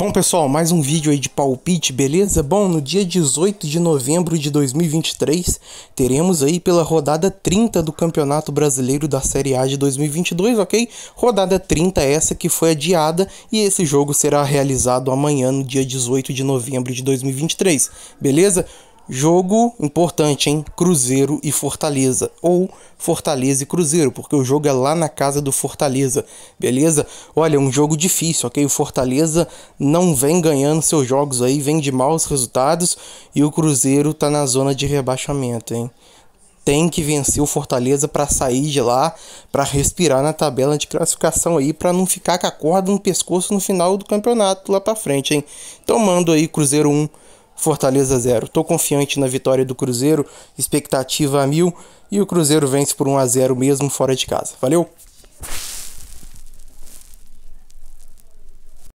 Bom pessoal, mais um vídeo aí de palpite, beleza? Bom, no dia 18 de novembro de 2023, teremos aí pela rodada 30 do Campeonato Brasileiro da Série A de 2022, ok? Rodada 30 essa que foi adiada e esse jogo será realizado amanhã, no dia 18 de novembro de 2023, beleza? Jogo importante, hein? Cruzeiro e Fortaleza. Ou Fortaleza e Cruzeiro, porque o jogo é lá na casa do Fortaleza, beleza? Olha, é um jogo difícil, ok? O Fortaleza não vem ganhando seus jogos aí, vem de maus resultados e o Cruzeiro tá na zona de rebaixamento, hein? Tem que vencer o Fortaleza para sair de lá, para respirar na tabela de classificação aí, para não ficar com a corda no pescoço no final do campeonato lá para frente, hein? Então aí Cruzeiro 1. Fortaleza 0. Tô confiante na vitória do Cruzeiro, expectativa a mil e o Cruzeiro vence por 1 a 0 mesmo fora de casa. Valeu!